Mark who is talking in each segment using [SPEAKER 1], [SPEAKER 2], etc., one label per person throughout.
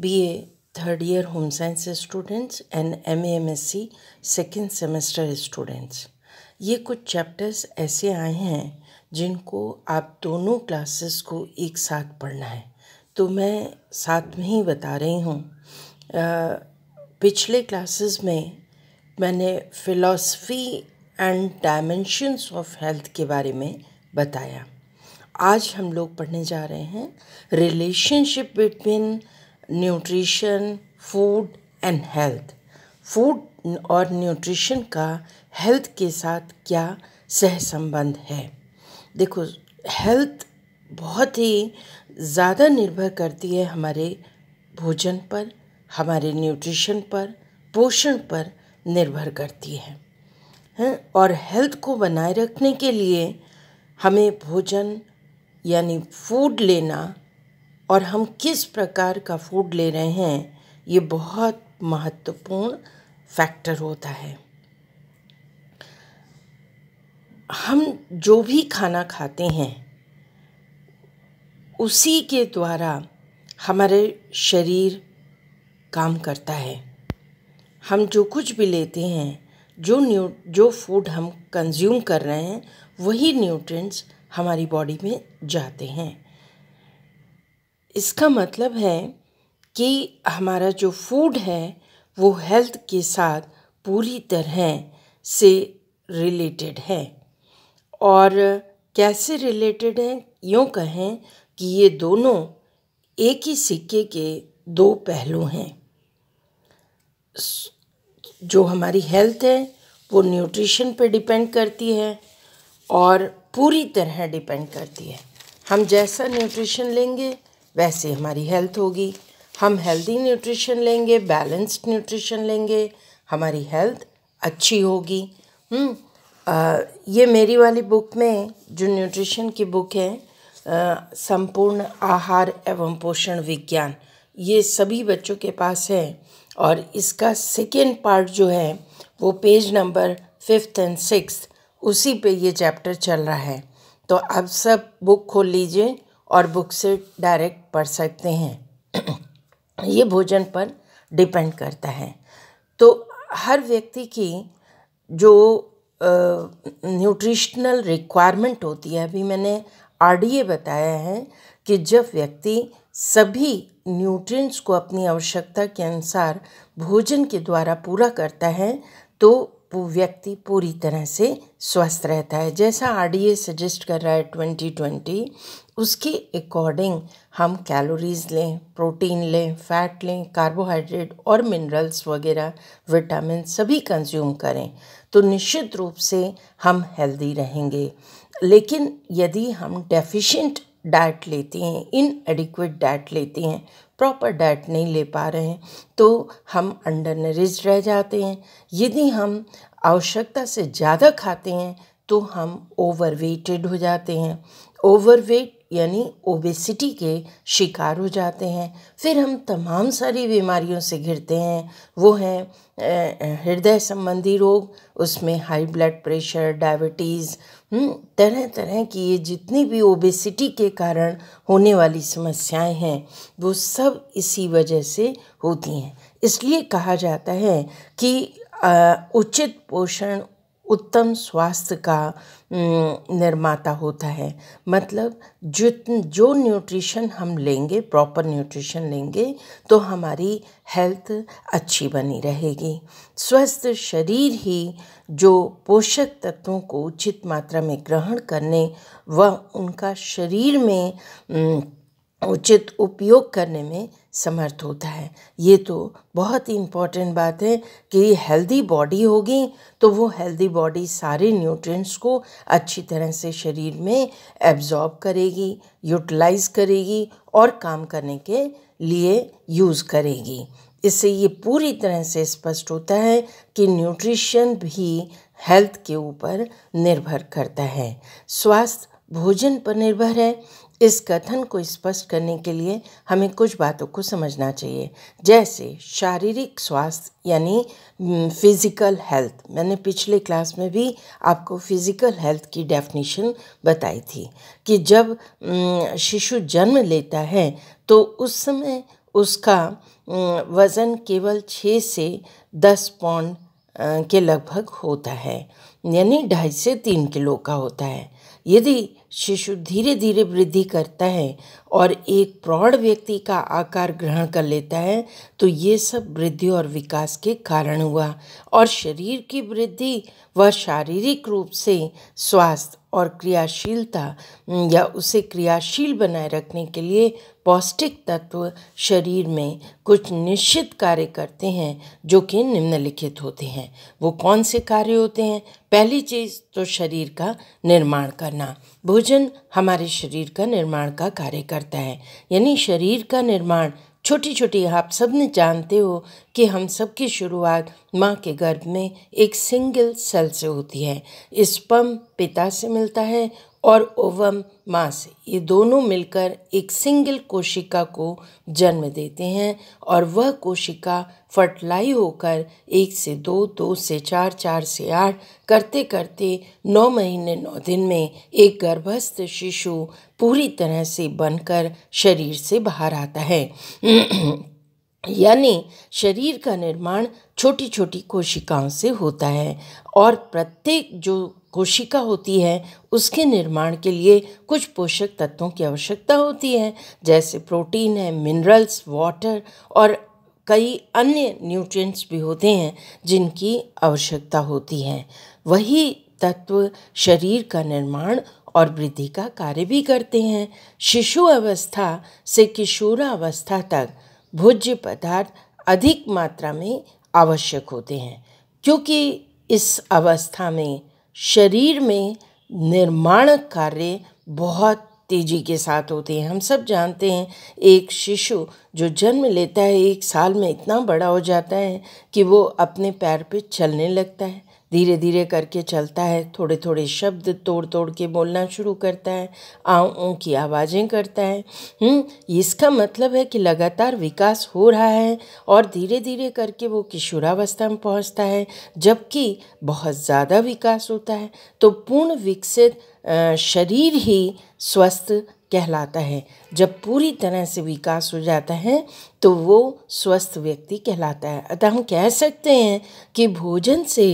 [SPEAKER 1] BA third year home science students and M M S C second semester students ये कुछ chapters ऐसे आए हैं जिनको आप दोनों क्लासेस को एक साथ पढ़ना है तो मैं साथ में ही बता रही हूँ पिछले क्लासेस में मैंने philosophy and dimensions of health के बारे में बताया आज हम लोग पढ़ने जा रहे हैं relationship between nutrition food and health food और न्यूट्रिशन का हेल्थ के साथ क्या सहसंबंध है देखो हेल्थ बहुत ही ज़्यादा निर्भर करती है हमारे भोजन पर हमारे न्यूट्रिशन पर पोषण पर निर्भर करती है हैं और हेल्थ को बनाए रखने के लिए हमें भोजन यानी फूड लेना और हम किस प्रकार का फूड ले रहे हैं ये बहुत महत्वपूर्ण फैक्टर होता है हम जो भी खाना खाते हैं उसी के द्वारा हमारे शरीर काम करता है हम जो कुछ भी लेते हैं जो न्यू जो फूड हम कंज्यूम कर रहे हैं वही न्यूट्रिएंट्स हमारी बॉडी में जाते हैं इसका मतलब है कि हमारा जो फूड है वो हेल्थ के साथ पूरी तरह से रिलेटेड है और कैसे रिलेटेड है यूँ कहें कि ये दोनों एक ही सिक्के के दो पहलू हैं जो हमारी हेल्थ है वो न्यूट्रिशन पे डिपेंड करती है और पूरी तरह डिपेंड करती है हम जैसा न्यूट्रिशन लेंगे वैसे हमारी हेल्थ होगी हम हेल्दी न्यूट्रिशन लेंगे बैलेंस्ड न्यूट्रिशन लेंगे हमारी हेल्थ अच्छी होगी हम्म, ये मेरी वाली बुक में जो न्यूट्रिशन की बुक है संपूर्ण आहार एवं पोषण विज्ञान ये सभी बच्चों के पास है और इसका सेकेंड पार्ट जो है वो page number fifth and six उसी पे ये चैप्टर चल रहा है तो आप सब बुक खोल लीजिए और बुक से डायरेक्ट पढ़ सकते हैं ये भोजन पर डिपेंड करता है तो हर व्यक्ति की जो न्यूट्रिशनल रिक्वायरमेंट होती है अभी मैंने आरडीए बताया है कि जब व्यक्ति सभी न्यूट्रिएंट्स को अपनी आवश्यकता के अनुसार भोजन के द्वारा पूरा करता है तो व्यक्ति पूरी तरह से स्वस्थ रहता है जैसा आर डी ए सजेस्ट कर रहा है ट्वेंटी ट्वेंटी उसके अकॉर्डिंग हम कैलोरीज लें प्रोटीन लें फैट लें कार्बोहाइड्रेट और मिनरल्स वगैरह विटामिन सभी कंज्यूम करें तो निश्चित रूप से हम हेल्दी रहेंगे लेकिन यदि हम डेफिशिएंट डाइट लेते हैं इन एडिक्वेट डाइट लेते हैं प्रॉपर डाइट नहीं ले पा रहे हैं तो हम अंडर नरिज रह जाते हैं यदि हम आवश्यकता से ज़्यादा खाते हैं तो हम ओवरवेटेड हो जाते हैं ओवर वेट यानी ओबेसिटी के शिकार हो जाते हैं फिर हम तमाम सारी बीमारियों से घिरते हैं वो हैं हृदय संबंधी रोग उसमें हाई ब्लड प्रेशर डायबिटीज़ तरह तरह की ये जितनी भी ओबेसिटी के कारण होने वाली समस्याएं हैं वो सब इसी वजह से होती हैं इसलिए कहा जाता है कि उचित पोषण उत्तम स्वास्थ्य का निर्माता होता है मतलब जो जो न्यूट्रिशन हम लेंगे प्रॉपर न्यूट्रिशन लेंगे तो हमारी हेल्थ अच्छी बनी रहेगी स्वस्थ शरीर ही जो पोषक तत्वों को उचित मात्रा में ग्रहण करने व उनका शरीर में उचित उपयोग करने में समर्थ होता है ये तो बहुत ही इम्पॉर्टेंट बात है कि हेल्दी बॉडी होगी तो वो हेल्दी बॉडी सारे न्यूट्रिएंट्स को अच्छी तरह से शरीर में एब्जॉर्ब करेगी यूटिलाइज करेगी और काम करने के लिए यूज़ करेगी इससे ये पूरी तरह से स्पष्ट होता है कि न्यूट्रिशन भी हेल्थ के ऊपर निर्भर करता है स्वास्थ्य भोजन पर निर्भर है इस कथन को स्पष्ट करने के लिए हमें कुछ बातों को समझना चाहिए जैसे शारीरिक स्वास्थ्य यानी फिज़िकल हेल्थ मैंने पिछले क्लास में भी आपको फिज़िकल हेल्थ की डेफिनेशन बताई थी कि जब शिशु जन्म लेता है तो उस समय उसका वज़न केवल छः से दस पौंड के लगभग होता है यानी ढाई से तीन किलो का होता है यदि शिशु धीरे धीरे वृद्धि करता है और एक प्रौढ़ व्यक्ति का आकार ग्रहण कर लेता है तो ये सब वृद्धि और विकास के कारण हुआ और शरीर की वृद्धि व शारीरिक रूप से स्वास्थ्य और क्रियाशीलता या उसे क्रियाशील बनाए रखने के लिए पौष्टिक तत्व शरीर में कुछ निश्चित कार्य करते हैं जो कि निम्नलिखित होते हैं वो कौन से कार्य होते हैं पहली चीज़ तो शरीर का निर्माण करना भोजन हमारे शरीर का निर्माण का कार्य करता है यानी शरीर का निर्माण छोटी छोटी आप सब ने जानते हो कि हम सब की शुरुआत माँ के गर्भ में एक सिंगल सेल से होती है स्पम पिता से मिलता है और ओवम मास ये दोनों मिलकर एक सिंगल कोशिका को जन्म देते हैं और वह कोशिका फर्टिलाई होकर एक से दो दो से चार चार से आठ करते करते नौ महीने नौ दिन में एक गर्भस्थ शिशु पूरी तरह से बनकर शरीर से बाहर आता है यानी शरीर का निर्माण छोटी छोटी कोशिकाओं से होता है और प्रत्येक जो कोशिका होती है उसके निर्माण के लिए कुछ पोषक तत्वों की आवश्यकता होती है जैसे प्रोटीन है मिनरल्स वाटर और कई अन्य न्यूट्रिएंट्स भी होते हैं जिनकी आवश्यकता होती है वही तत्व शरीर का निर्माण और वृद्धि का कार्य भी करते हैं शिशु अवस्था से किशोरावस्था तक भोज्य पदार्थ अधिक मात्रा में आवश्यक होते हैं क्योंकि इस अवस्था में शरीर में निर्माण कार्य बहुत तेजी के साथ होते हैं हम सब जानते हैं एक शिशु जो जन्म लेता है एक साल में इतना बड़ा हो जाता है कि वो अपने पैर पे चलने लगता है धीरे धीरे करके चलता है थोड़े थोड़े शब्द तोड़ तोड़ के बोलना शुरू करता है आऊँ ऊँ की आवाज़ें करता है हम्म, इसका मतलब है कि लगातार विकास हो रहा है और धीरे धीरे करके वो किशोरावस्था में पहुंचता है जबकि बहुत ज़्यादा विकास होता है तो पूर्ण विकसित शरीर ही स्वस्थ कहलाता है जब पूरी तरह से विकास हो जाता है तो वो स्वस्थ व्यक्ति कहलाता है अतः हम कह सकते हैं कि भोजन से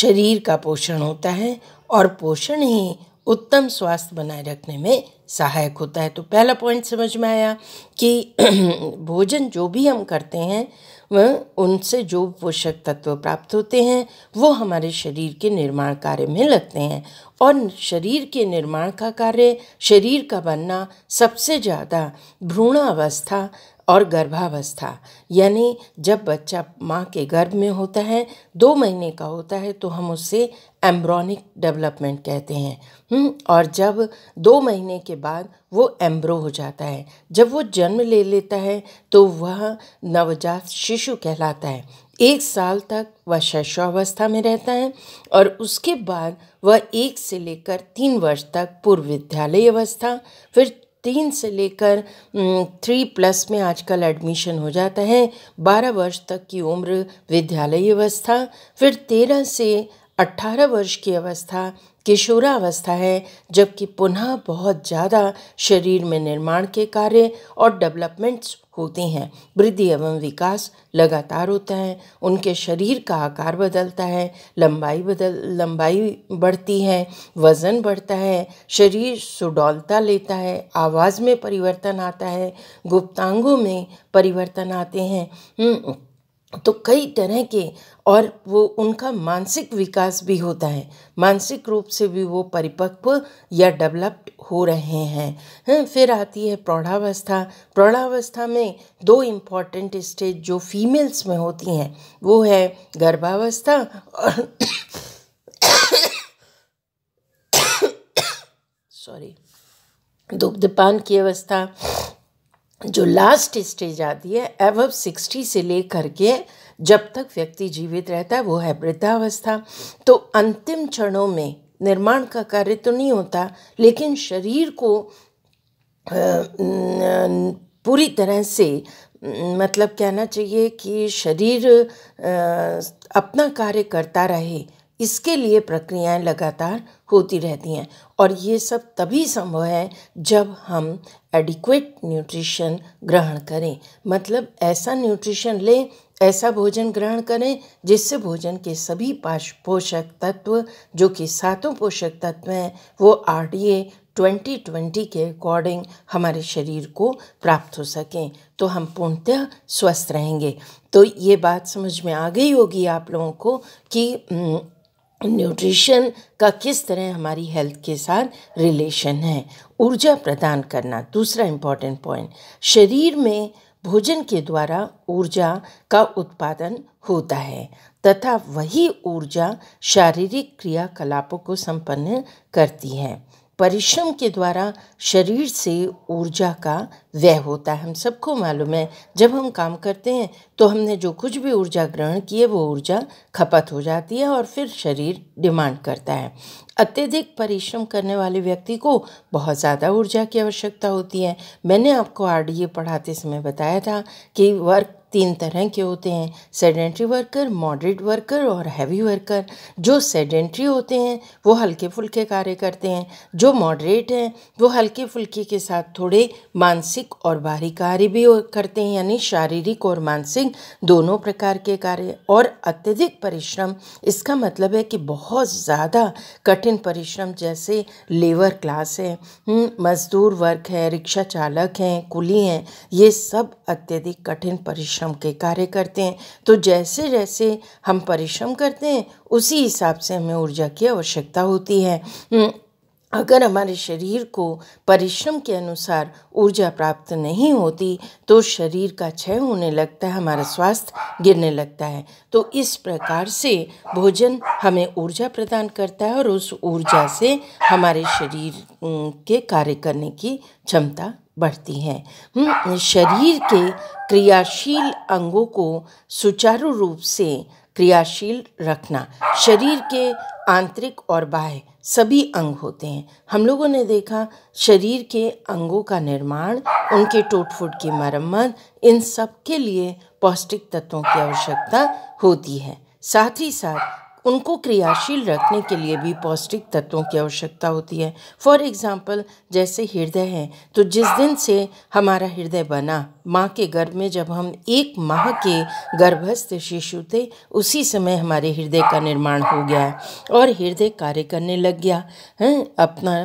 [SPEAKER 1] शरीर का पोषण होता है और पोषण ही उत्तम स्वास्थ्य बनाए रखने में सहायक होता है तो पहला पॉइंट समझ में आया कि भोजन जो भी हम करते हैं उनसे जो पोषक तत्व प्राप्त होते हैं वो हमारे शरीर के निर्माण कार्य में लगते हैं और शरीर के निर्माण का कार्य शरीर का बनना सबसे ज़्यादा भ्रूणावस्था और गर्भावस्था यानी जब बच्चा माँ के गर्भ में होता है दो महीने का होता है तो हम उससे एम्ब्रॉनिक डेवलपमेंट कहते हैं हम्म, और जब दो महीने के बाद वो एम्ब्रो हो जाता है जब वो जन्म ले लेता है तो वह नवजात शिशु कहलाता है एक साल तक वह शैशवावस्था में रहता है और उसके बाद वह एक से लेकर तीन वर्ष तक पूर्व विद्यालय अवस्था फिर तीन से लेकर थ्री प्लस में आजकल एडमिशन हो जाता है बारह वर्ष तक की उम्र विद्यालयी अवस्था फिर तेरह से अट्ठारह वर्ष की अवस्था किशोरावस्था है जबकि पुनः बहुत ज़्यादा शरीर में निर्माण के कार्य और डेवलपमेंट्स होती हैं वृद्धि एवं विकास लगातार होता है उनके शरीर का आकार बदलता है लंबाई बदल लंबाई बढ़ती है वज़न बढ़ता है शरीर सुडौलता लेता है आवाज़ में परिवर्तन आता है गुप्तांगों में परिवर्तन आते हैं हम्म, तो कई तरह के और वो उनका मानसिक विकास भी होता है मानसिक रूप से भी वो परिपक्व या डेवलप्ड हो रहे हैं है? हाँ, फिर आती है प्रौढ़ावस्था प्रौढ़ावस्था में दो इम्पॉर्टेंट स्टेज जो फीमेल्स में होती हैं वो है गर्भावस्था और सॉरी दुग्धपान की अवस्था जो लास्ट स्टेज आती है एवव सिक्सटी से लेकर के जब तक व्यक्ति जीवित रहता है वो है वृद्धावस्था तो अंतिम क्षणों में निर्माण का कार्य तो नहीं होता लेकिन शरीर को पूरी तरह से मतलब कहना चाहिए कि शरीर अपना कार्य करता रहे इसके लिए प्रक्रियाएं लगातार होती रहती हैं और ये सब तभी संभव है जब हम एडिक्वेट न्यूट्रिशन ग्रहण करें मतलब ऐसा न्यूट्रिशन लें ऐसा भोजन ग्रहण करें जिससे भोजन के सभी पाश पोषक तत्व जो कि सातों पोषक तत्व हैं वो R D A twenty twenty के अकॉर्डिंग हमारे शरीर को प्राप्त हो सकें तो हम पूर्णतः स्वस्थ रहेंगे तो ये बात समझ में आ गई होगी आप लोगों को कि न्यूट्रिशन का किस तरह हमारी हेल्थ के साथ रिलेशन है ऊर्जा प्रदान करना दूसरा इम्पॉर्टेंट पॉइंट शरीर में भोजन के द्वारा ऊर्जा का उत्पादन होता है तथा वही ऊर्जा शारीरिक क्रियाकलापों को संपन्न करती है परिश्रम के द्वारा शरीर से ऊर्जा का व्यय होता है हम सबको मालूम है जब हम काम करते हैं तो हमने जो कुछ भी ऊर्जा ग्रहण की है वो ऊर्जा खपत हो जाती है और फिर शरीर डिमांड करता है अत्यधिक परिश्रम करने वाले व्यक्ति को बहुत ज़्यादा ऊर्जा की आवश्यकता होती है मैंने आपको आर पढ़ाते समय बताया था कि वर्क तीन तरह के होते हैं सेडेंट्री वर्कर मॉडरेट वर्कर और हैवी वर्कर जो सेडेंट्री होते हैं वो हल्के फुल्के कार्य करते हैं जो मॉडरेट हैं वो हल्के फुल्के के साथ थोड़े मानसिक और बाहरी कार्य भी करते हैं यानी शारीरिक और मानसिक दोनों प्रकार के कार्य और अत्यधिक परिश्रम इसका मतलब है कि बहुत ज़्यादा कठिन परिश्रम जैसे लेबर क्लास है मजदूर वर्ग है रिक्शा चालक हैं कुली हैं ये सब अत्यधिक कठिन परिश्रम परिश्रम के कार्य करते हैं तो जैसे जैसे हम परिश्रम करते हैं उसी हिसाब से हमें ऊर्जा की आवश्यकता होती है हम्म, अगर हमारे शरीर को परिश्रम के अनुसार ऊर्जा प्राप्त नहीं होती तो शरीर का क्षय होने लगता है हमारा स्वास्थ्य गिरने लगता है तो इस प्रकार से भोजन हमें ऊर्जा प्रदान करता है और उस ऊर्जा से हमारे शरीर के कार्य करने की क्षमता बढ़ती हैं हम्म, शरीर के क्रियाशील अंगों को सुचारू रूप से क्रियाशील रखना शरीर के आंतरिक और बाह्य सभी अंग होते हैं हम लोगों ने देखा शरीर के अंगों का निर्माण उनके टूट फूट की मरम्मत इन सब के लिए पौष्टिक तत्वों की आवश्यकता होती है साथ ही साथ उनको क्रियाशील रखने के लिए भी पौष्टिक तत्वों की आवश्यकता होती है फॉर एग्ज़ाम्पल जैसे हृदय है तो जिस दिन से हमारा हृदय बना माँ के गर्भ में जब हम एक माह के गर्भस्थ शिशु थे उसी समय हमारे हृदय का निर्माण हो गया और हृदय कार्य करने लग गया है अपना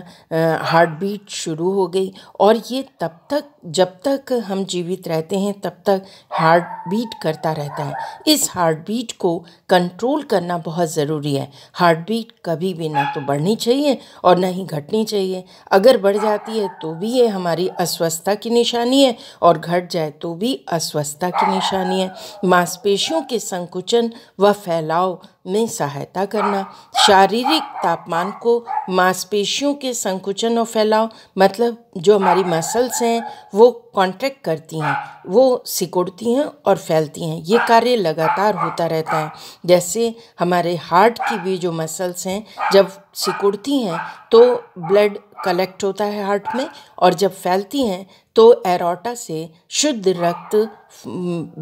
[SPEAKER 1] हार्ट बीट शुरू हो गई और ये तब तक जब तक हम जीवित रहते हैं तब तक हार्ट बीट करता रहता है इस हार्ट बीट को कंट्रोल करना बहुत ज़रूरी है हार्ट बीट कभी भी ना तो बढ़नी चाहिए और ना ही घटनी चाहिए अगर बढ़ जाती है तो भी ये हमारी अस्वस्थता की निशानी है और घट जाए तो भी अस्वस्थता की निशानी है मांसपेशियों के संकुचन व फैलाव में सहायता करना शारीरिक तापमान को मांसपेशियों के संकुचन और फैलाव मतलब जो हमारी मसल्स हैं वो कॉन्ट्रैक्ट करती हैं वो सिकुड़ती हैं और फैलती हैं ये कार्य लगातार होता रहता है जैसे हमारे हार्ट की भी जो मसल्स हैं जब सिकुड़ती हैं तो ब्लड कलेक्ट होता है हार्ट में और जब फैलती हैं तो एरोटा से शुद्ध रक्त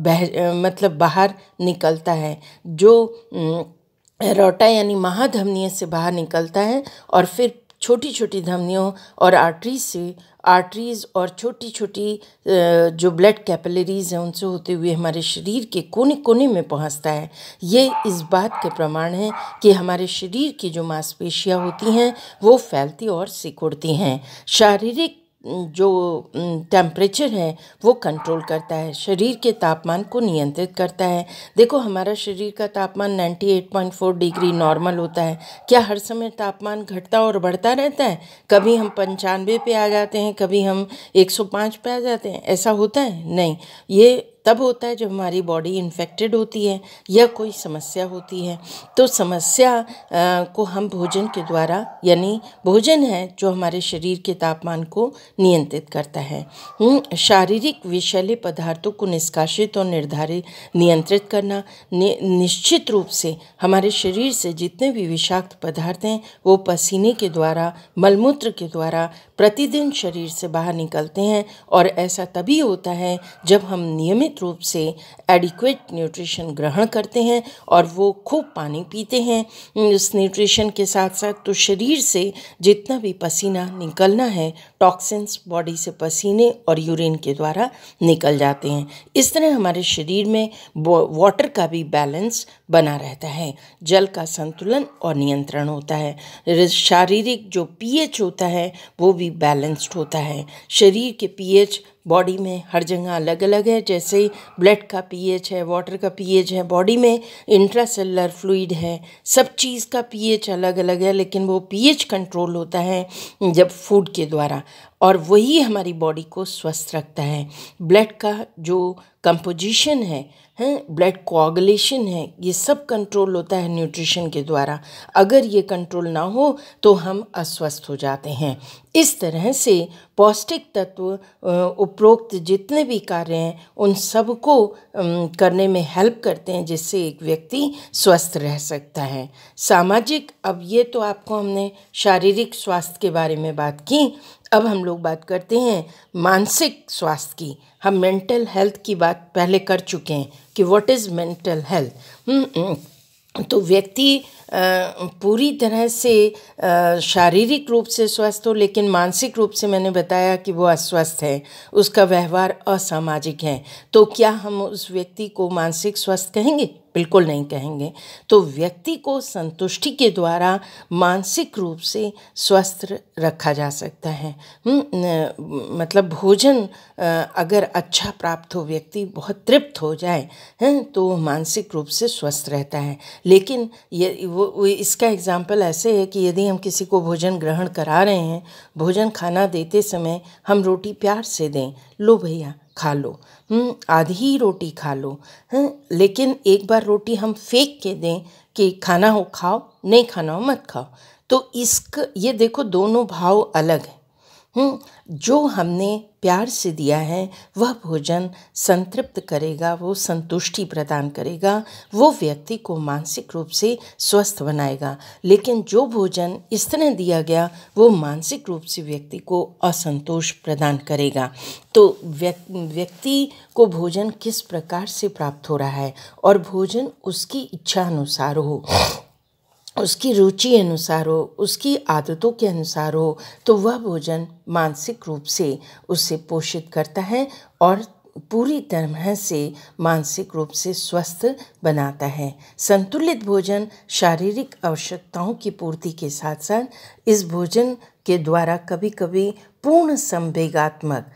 [SPEAKER 1] बह मतलब बाहर निकलता है जो एरोटा यानी महाधमनियों से बाहर निकलता है और फिर छोटी छोटी धमनियों और आर्टरी से आर्टरीज़ और छोटी छोटी जो ब्लड कैपिलरीज़ हैं उनसे होते हुए हमारे शरीर के कोने कोने में पहुंचता है ये इस बात के प्रमाण हैं कि हमारे शरीर की जो मांसपेशियाँ होती हैं वो फैलती और सिकुड़ती हैं शारीरिक जो टेम्परेचर है वो कंट्रोल करता है शरीर के तापमान को नियंत्रित करता है देखो हमारा शरीर का तापमान 98.4 डिग्री नॉर्मल होता है क्या हर समय तापमान घटता और बढ़ता रहता है कभी हम पंचानवे पे आ जाते हैं कभी हम 105 पे आ जाते हैं ऐसा होता है नहीं ये तब होता है जब हमारी बॉडी इन्फेक्टेड होती है या कोई समस्या होती है तो समस्या आ, को हम भोजन के द्वारा यानी भोजन है जो हमारे शरीर के तापमान को नियंत्रित करता है हम्म, शारीरिक विषैले पदार्थों को निष्कासित और निर्धारित नियंत्रित करना नि, निश्चित रूप से हमारे शरीर से जितने भी विषाक्त पदार्थ हैं वो पसीने के द्वारा मलमूत्र के द्वारा प्रतिदिन शरीर से बाहर निकलते हैं और ऐसा तभी होता है जब हम नियमित रूप से एडिक्वेट न्यूट्रिशन ग्रहण करते हैं और वो खूब पानी पीते हैं इस न्यूट्रिशन के साथ साथ तो शरीर से जितना भी पसीना निकलना है टॉक्सिन्स बॉडी से पसीने और यूरिन के द्वारा निकल जाते हैं इस तरह हमारे शरीर में वाटर का भी बैलेंस बना रहता है जल का संतुलन और नियंत्रण होता है शारीरिक जो पीएच होता है वो भी बैलेंस्ड होता है शरीर के पीएच बॉडी में हर जगह अलग अलग है जैसे ही ब्लड का पीएच है वाटर का पीएच है बॉडी में इंट्रासेलर फ्लूड है सब चीज़ का पीएच अलग अलग है लेकिन वो पीएच कंट्रोल होता है जब फूड के द्वारा और वही हमारी बॉडी को स्वस्थ रखता है ब्लड का जो कंपोजिशन है हैं ब्लड कोगलेशन है ये सब कंट्रोल होता है न्यूट्रिशन के द्वारा अगर ये कंट्रोल ना हो तो हम अस्वस्थ हो जाते हैं इस तरह से पौष्टिक तत्व उपरोक्त जितने भी कार्य हैं उन सब को करने में हेल्प करते हैं जिससे एक व्यक्ति स्वस्थ रह सकता है सामाजिक अब ये तो आपको हमने शारीरिक स्वास्थ्य के बारे में बात की अब हम लोग बात करते हैं मानसिक स्वास्थ्य की हम मेंटल हेल्थ की बात पहले कर चुके हैं कि व्हाट इज़ मेंटल हेल्थ तो व्यक्ति पूरी तरह से शारीरिक रूप से स्वस्थ हो लेकिन मानसिक रूप से मैंने बताया कि वो अस्वस्थ है उसका व्यवहार असामाजिक है तो क्या हम उस व्यक्ति को मानसिक स्वस्थ कहेंगे बिल्कुल नहीं कहेंगे तो व्यक्ति को संतुष्टि के द्वारा मानसिक रूप से स्वस्थ रखा जा सकता है हम्म, मतलब भोजन अगर अच्छा प्राप्त हो व्यक्ति बहुत तृप्त हो जाए हैं तो मानसिक रूप से स्वस्थ रहता है लेकिन ये वो इसका एग्जाम्पल ऐसे है कि यदि हम किसी को भोजन ग्रहण करा रहे हैं भोजन खाना देते समय हम रोटी प्यार से दें लो भैया खा लो हम्म, आधी ही रोटी खा लो हैं हम्म, लेकिन एक बार रोटी हम फेंक के दें कि खाना हो खाओ नहीं खाना हो मत खाओ तो इसका ये देखो दोनों भाव अलग हैं जो हमने प्यार से दिया है वह भोजन संतृप्त करेगा वो संतुष्टि प्रदान करेगा वो व्यक्ति को मानसिक रूप से स्वस्थ बनाएगा लेकिन जो भोजन इस तरह दिया गया वो मानसिक रूप से व्यक्ति को असंतोष प्रदान करेगा तो व्यक्ति को भोजन किस प्रकार से प्राप्त हो रहा है और भोजन उसकी इच्छा अनुसार हो उसकी रुचि अनुसार हो उसकी आदतों के अनुसार हो तो वह भोजन मानसिक रूप से उसे पोषित करता है और पूरी तरह से मानसिक रूप से स्वस्थ बनाता है संतुलित भोजन शारीरिक आवश्यकताओं की पूर्ति के साथ साथ इस भोजन के द्वारा कभी कभी पूर्ण संवेगात्मक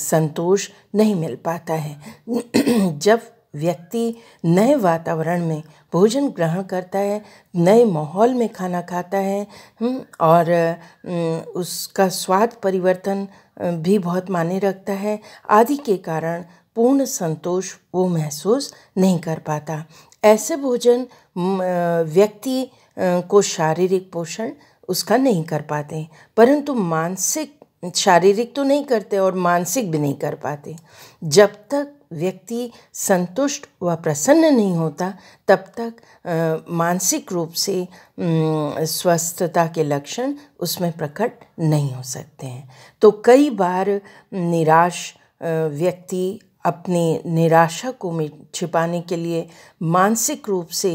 [SPEAKER 1] संतोष नहीं मिल पाता है जब व्यक्ति नए वातावरण में भोजन ग्रहण करता है नए माहौल में खाना खाता है हम्म, और हम्म, उसका स्वाद परिवर्तन भी बहुत माने रखता है आदि के कारण पूर्ण संतोष वो महसूस नहीं कर पाता ऐसे भोजन व्यक्ति को शारीरिक पोषण उसका नहीं कर पाते परंतु मानसिक शारीरिक तो नहीं करते और मानसिक भी नहीं कर पाते जब तक व्यक्ति संतुष्ट व प्रसन्न नहीं होता तब तक मानसिक रूप से स्वस्थता के लक्षण उसमें प्रकट नहीं हो सकते हैं तो कई बार निराश व्यक्ति अपने निराशा को छिपाने के लिए मानसिक रूप से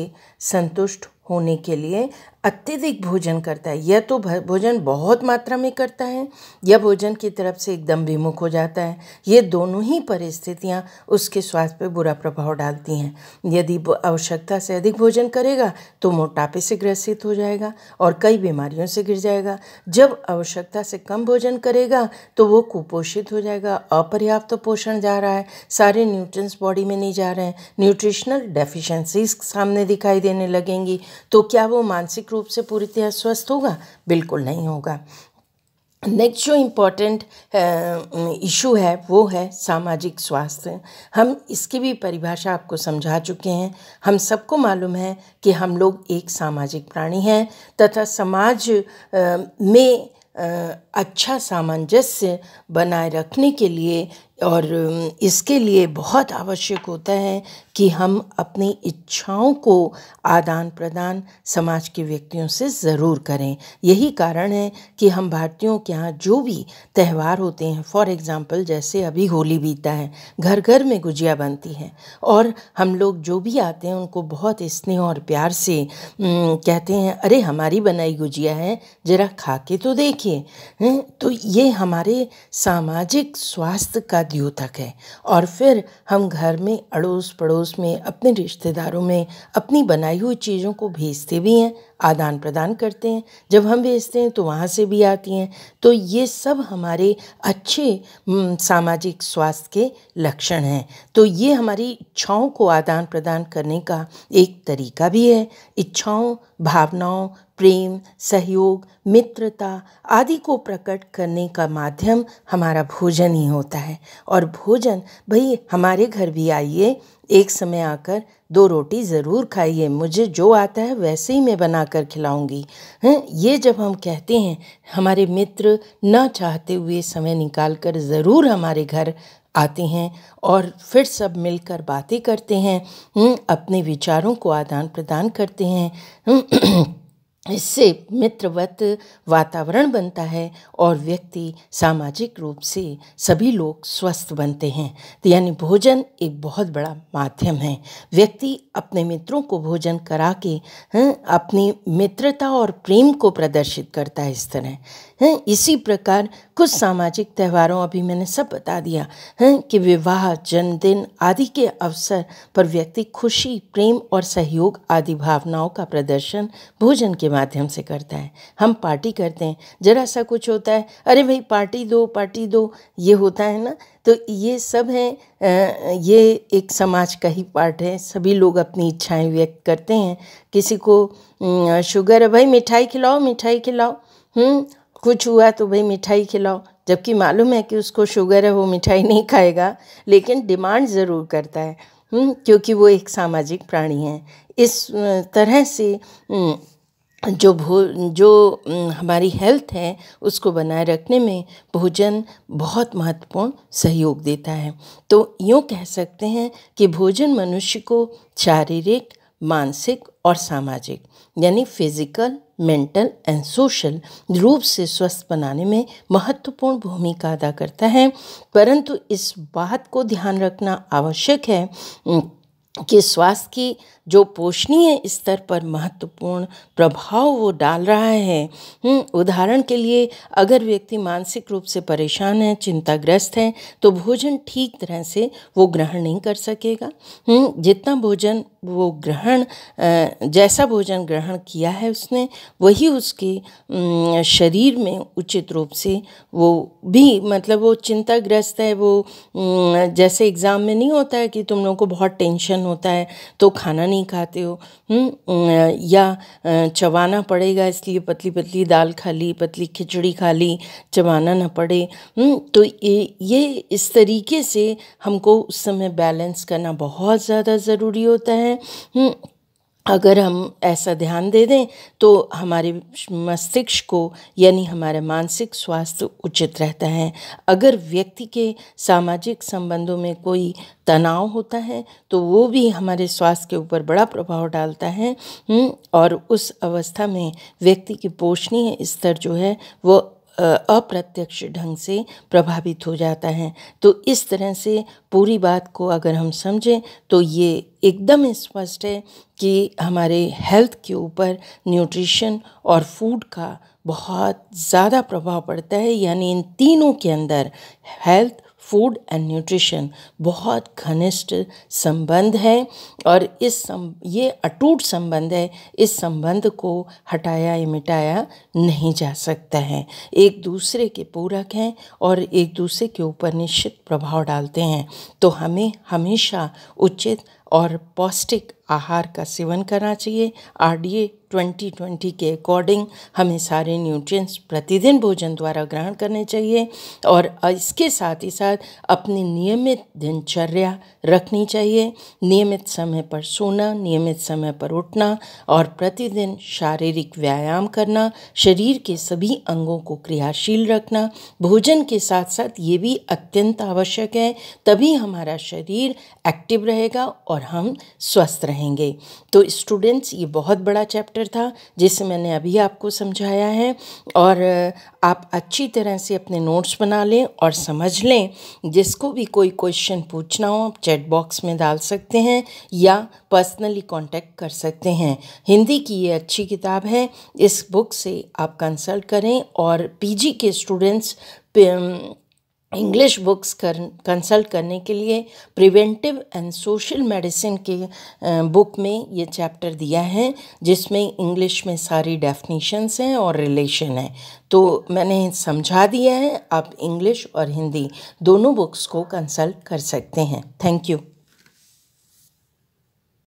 [SPEAKER 1] संतुष्ट होने के लिए अत्यधिक भोजन करता है यह तो भोजन बहुत मात्रा में करता है यह भोजन की तरफ से एकदम विमुख हो जाता है ये दोनों ही परिस्थितियाँ उसके स्वास्थ्य पर बुरा प्रभाव डालती हैं यदि आवश्यकता से अधिक भोजन करेगा तो मोटापे से ग्रसित हो जाएगा और कई बीमारियों से गिर जाएगा जब आवश्यकता से कम भोजन करेगा तो वो कुपोषित हो जाएगा अपर्याप्त तो पोषण जा रहा है सारे न्यूट्रंस बॉडी में नहीं जा रहे हैं न्यूट्रिशनल डेफिशेंसीज सामने दिखाई देने लगेंगी तो क्या वो मानसिक रूप से पूरी तरह स्वस्थ होगा बिल्कुल नहीं होगा नेक्स्ट जो इम्पॉर्टेंट इशू है वो है सामाजिक स्वास्थ्य हम इसकी भी परिभाषा आपको समझा चुके हैं हम सबको मालूम है कि हम लोग एक सामाजिक प्राणी हैं तथा समाज आ, में आ, अच्छा सामंजस्य बनाए रखने के लिए और इसके लिए बहुत आवश्यक होता है कि हम अपनी इच्छाओं को आदान प्रदान समाज के व्यक्तियों से ज़रूर करें यही कारण है कि हम भारतीयों के यहाँ जो भी त्यौहार होते हैं फॉर एग्ज़ाम्पल जैसे अभी होली बीता है घर घर में गुजिया बनती है और हम लोग जो भी आते हैं उनको बहुत स्नेह और प्यार से कहते हैं अरे हमारी बनाई गुजिया है ज़रा खा के तो देखिए तो ये हमारे सामाजिक स्वास्थ्य का शादियों तक है और फिर हम घर में अड़ोस पड़ोस में अपने रिश्तेदारों में अपनी बनाई हुई चीज़ों को भेजते भी हैं आदान प्रदान करते हैं जब हम भेजते हैं तो वहाँ से भी आती हैं तो ये सब हमारे अच्छे सामाजिक स्वास्थ्य के लक्षण हैं तो ये हमारी इच्छाओं को आदान प्रदान करने का एक तरीका भी है इच्छाओं भावनाओं प्रेम सहयोग मित्रता आदि को प्रकट करने का माध्यम हमारा भोजन ही होता है और भोजन भई हमारे घर भी आइए एक समय आकर दो रोटी ज़रूर खाइए मुझे जो आता है वैसे ही मैं बना कर खिलाऊँगी हैं ये जब हम कहते हैं हमारे मित्र ना चाहते हुए समय निकाल कर ज़रूर हमारे घर आते हैं और फिर सब मिलकर बातें करते हैं हम्म, अपने विचारों को आदान प्रदान करते हैं हम्म, इससे मित्रवत वातावरण बनता है और व्यक्ति सामाजिक रूप से सभी लोग स्वस्थ बनते हैं तो यानी भोजन एक बहुत बड़ा माध्यम है व्यक्ति अपने मित्रों को भोजन करा के अपनी मित्रता और प्रेम को प्रदर्शित करता है इस तरह हैं इसी प्रकार कुछ सामाजिक त्यौहारों अभी मैंने सब बता दिया हैं कि विवाह जन्मदिन आदि के अवसर पर व्यक्ति खुशी प्रेम और सहयोग आदि भावनाओं का प्रदर्शन भोजन के माध्यम से करता है हम पार्टी करते हैं जरा सा कुछ होता है अरे भाई पार्टी दो पार्टी दो ये होता है ना तो ये सब है ये एक समाज का ही पार्ट है सभी लोग अपनी इच्छाएं व्यक्त करते हैं किसी को शुगर है भाई मिठाई खिलाओ मिठाई खिलाओ हम्म, कुछ हुआ तो भाई मिठाई खिलाओ जबकि मालूम है कि उसको शुगर है वो मिठाई नहीं खाएगा लेकिन डिमांड ज़रूर करता है हम्म, क्योंकि वो एक सामाजिक प्राणी है इस तरह से जो भो जो हमारी हेल्थ है उसको बनाए रखने में भोजन बहुत महत्वपूर्ण सहयोग देता है तो यूँ कह सकते हैं कि भोजन मनुष्य को शारीरिक मानसिक और सामाजिक यानी फिजिकल मेंटल एंड सोशल रूप से स्वस्थ बनाने में महत्वपूर्ण भूमिका अदा करता है परंतु इस बात को ध्यान रखना आवश्यक है कि स्वास्थ्य की जो पोषणीय स्तर पर महत्वपूर्ण प्रभाव वो डाल रहा है हम्म, उदाहरण के लिए अगर व्यक्ति मानसिक रूप से परेशान है चिंताग्रस्त है तो भोजन ठीक तरह से वो ग्रहण नहीं कर सकेगा हम्म, जितना भोजन वो ग्रहण जैसा भोजन ग्रहण किया है उसने वही उसके शरीर में उचित रूप से वो भी मतलब वो चिंताग्रस्त है वो जैसे एग्ज़ाम में नहीं होता है कि तुम लोगों को बहुत टेंशन होता है तो खाना नहीं नहीं खाते हो हम्म, या चबाना पड़ेगा इसलिए पतली पतली दाल खा ली पतली खिचड़ी खा ली चबाना ना पड़े हम्म, तो ये ये इस तरीके से हमको उस समय बैलेंस करना बहुत ज़्यादा ज़रूरी होता है हम्म, अगर हम ऐसा ध्यान दे दें तो हमारे मस्तिष्क को यानी हमारा मानसिक स्वास्थ्य उचित रहता है अगर व्यक्ति के सामाजिक संबंधों में कोई तनाव होता है तो वो भी हमारे स्वास्थ्य के ऊपर बड़ा प्रभाव डालता है हम्म, और उस अवस्था में व्यक्ति की पोषणीय स्तर जो है वो अप्रत्यक्ष ढंग से प्रभावित हो जाता है तो इस तरह से पूरी बात को अगर हम समझें तो ये एकदम स्पष्ट है कि हमारे हेल्थ के ऊपर न्यूट्रिशन और फूड का बहुत ज़्यादा प्रभाव पड़ता है यानी इन तीनों के अंदर हेल्थ फूड एंड न्यूट्रिशन बहुत घनिष्ठ संबंध है और इस सम ये अटूट संबंध है इस संबंध को हटाया या मिटाया नहीं जा सकता है एक दूसरे के पूरक हैं और एक दूसरे के ऊपर निश्चित प्रभाव डालते हैं तो हमें हमेशा उचित और पौष्टिक आहार का सेवन करना चाहिए R D A twenty twenty के अकॉर्डिंग हमें सारे न्यूट्रिएंट्स प्रतिदिन भोजन द्वारा ग्रहण करने चाहिए और इसके साथ ही साथ अपनी नियमित दिनचर्या रखनी चाहिए नियमित समय पर सोना नियमित समय पर उठना और प्रतिदिन शारीरिक व्यायाम करना शरीर के सभी अंगों को क्रियाशील रखना भोजन के साथ साथ ये भी अत्यंत आवश्यक है तभी हमारा शरीर एक्टिव रहेगा और हम स्वस्थ रहेंगे रहेंगे तो स्टूडेंट्स ये बहुत बड़ा चैप्टर था जिसे मैंने अभी आपको समझाया है और आप अच्छी तरह से अपने नोट्स बना लें और समझ लें जिसको भी कोई क्वेश्चन पूछना हो आप चैट बॉक्स में डाल सकते हैं या पर्सनली कांटेक्ट कर सकते हैं हिंदी की ये अच्छी किताब है इस बुक से आप कंसल्ट करें और पीजी के स्टूडेंट्स इंग्लिश बुक्स कर कंसल्ट करने के लिए प्रिवेंटिव एंड सोशल मेडिसिन के बुक में ये चैप्टर दिया है जिसमें इंग्लिश में सारी डेफिनेशंस हैं और रिलेशन है तो मैंने समझा दिया है आप इंग्लिश और हिंदी दोनों बुक्स को कंसल्ट कर सकते हैं थैंक यू